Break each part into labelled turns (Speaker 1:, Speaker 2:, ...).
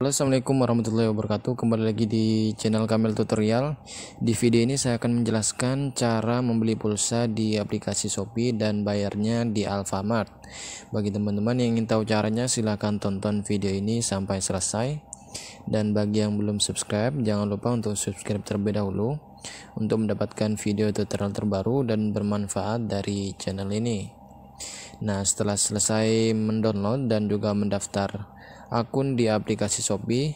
Speaker 1: assalamualaikum warahmatullahi wabarakatuh kembali lagi di channel Kamil Tutorial di video ini saya akan menjelaskan cara membeli pulsa di aplikasi Shopee dan bayarnya di Alfamart bagi teman-teman yang ingin tahu caranya silahkan tonton video ini sampai selesai dan bagi yang belum subscribe jangan lupa untuk subscribe terlebih dahulu untuk mendapatkan video tutorial terbaru dan bermanfaat dari channel ini nah setelah selesai mendownload dan juga mendaftar akun di aplikasi Shopee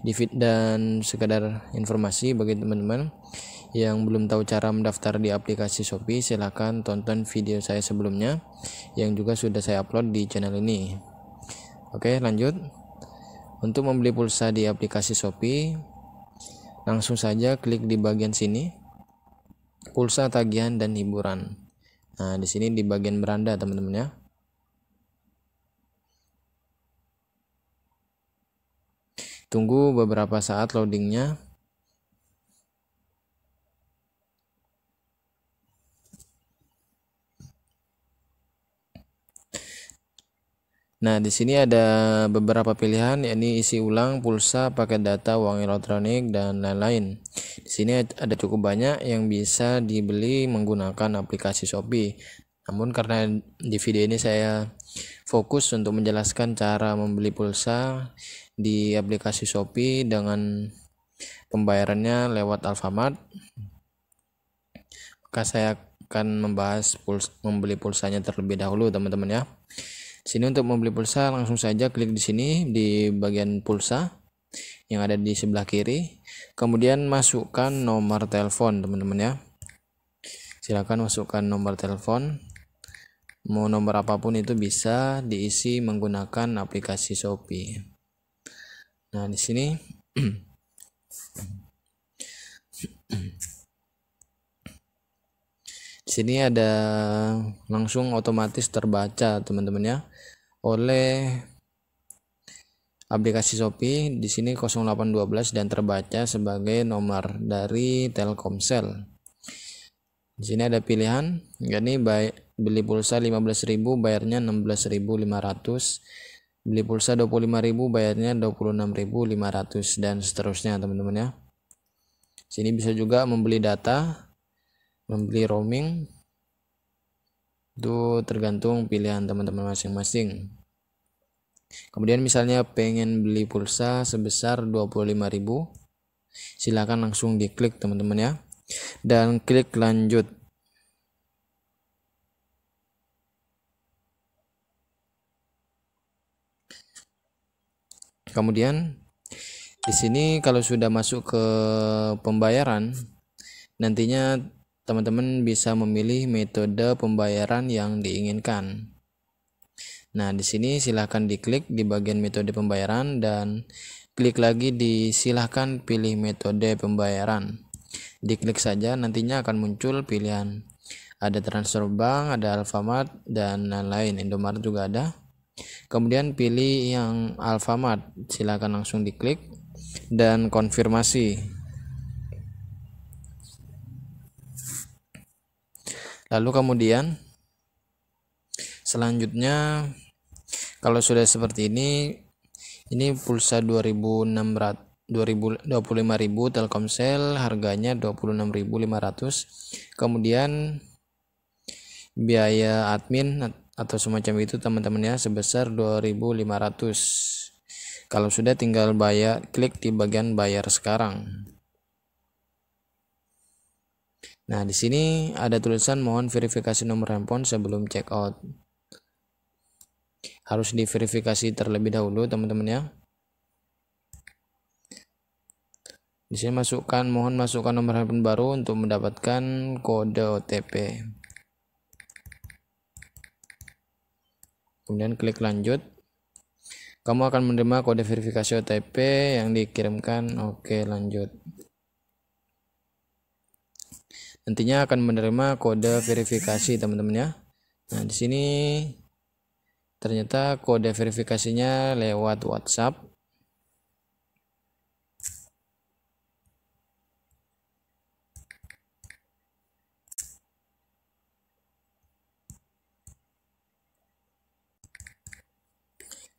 Speaker 1: di feed dan sekedar informasi bagi teman-teman yang belum tahu cara mendaftar di aplikasi Shopee silahkan tonton video saya sebelumnya yang juga sudah saya upload di channel ini oke lanjut untuk membeli pulsa di aplikasi Shopee langsung saja klik di bagian sini pulsa tagihan dan hiburan nah di sini di bagian beranda teman-teman ya Tunggu beberapa saat loadingnya. Nah, di sini ada beberapa pilihan, yakni isi ulang, pulsa, paket data, uang elektronik, dan lain-lain. Di sini ada cukup banyak yang bisa dibeli menggunakan aplikasi Shopee. Namun karena di video ini saya fokus untuk menjelaskan cara membeli pulsa di aplikasi Shopee dengan pembayarannya lewat Alfamart. Maka saya akan membahas pulsa, membeli pulsanya terlebih dahulu teman-teman ya. Sini untuk membeli pulsa langsung saja klik di sini di bagian pulsa yang ada di sebelah kiri. Kemudian masukkan nomor telepon teman-teman ya. Silakan masukkan nomor telepon mau nomor apapun itu bisa diisi menggunakan aplikasi Shopee. Nah, di sini di sini ada langsung otomatis terbaca, teman-teman ya, oleh aplikasi Shopee di sini 0812 dan terbaca sebagai nomor dari Telkomsel. Di sini ada pilihan, yakni baik beli pulsa 15.000 bayarnya 16.500, beli pulsa 25.000 bayarnya 26.500 dan seterusnya teman-teman ya. Sini bisa juga membeli data, membeli roaming. Itu tergantung pilihan teman-teman masing-masing. Kemudian misalnya pengen beli pulsa sebesar 25.000, silahkan langsung diklik teman-teman ya dan klik lanjut. Kemudian di sini kalau sudah masuk ke pembayaran nantinya teman-teman bisa memilih metode pembayaran yang diinginkan. Nah, di sini silahkan diklik di bagian metode pembayaran dan klik lagi di silahkan pilih metode pembayaran. Diklik saja nantinya akan muncul pilihan. Ada transfer bank, ada Alfamart, dan lain-lain. Indomaret juga ada. Kemudian pilih yang Alfamart. Silakan langsung diklik dan konfirmasi. Lalu kemudian selanjutnya kalau sudah seperti ini ini pulsa 2600 25.000 Telkomsel harganya 26.500 kemudian biaya admin atau semacam itu teman-teman ya sebesar 2500 kalau sudah tinggal bayar klik di bagian bayar sekarang nah di sini ada tulisan mohon verifikasi nomor handphone sebelum check out harus diverifikasi terlebih dahulu teman-teman ya Di sini masukkan mohon masukkan nomor handphone baru untuk mendapatkan kode OTP. Kemudian klik lanjut. Kamu akan menerima kode verifikasi OTP yang dikirimkan. Oke, lanjut. Nantinya akan menerima kode verifikasi, teman-teman ya. Nah, di sini ternyata kode verifikasinya lewat WhatsApp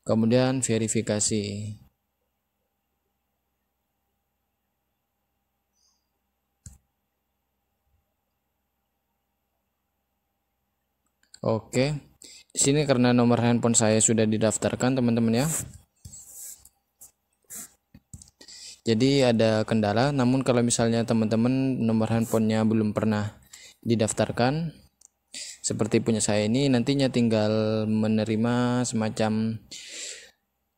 Speaker 1: Kemudian verifikasi. Oke. Di sini karena nomor handphone saya sudah didaftarkan, teman-teman ya. Jadi ada kendala, namun kalau misalnya teman-teman nomor handphonenya belum pernah didaftarkan, seperti punya saya ini nantinya tinggal menerima semacam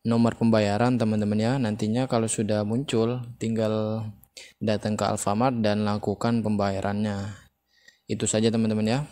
Speaker 1: nomor pembayaran teman-teman ya nantinya kalau sudah muncul tinggal datang ke Alfamart dan lakukan pembayarannya itu saja teman-teman ya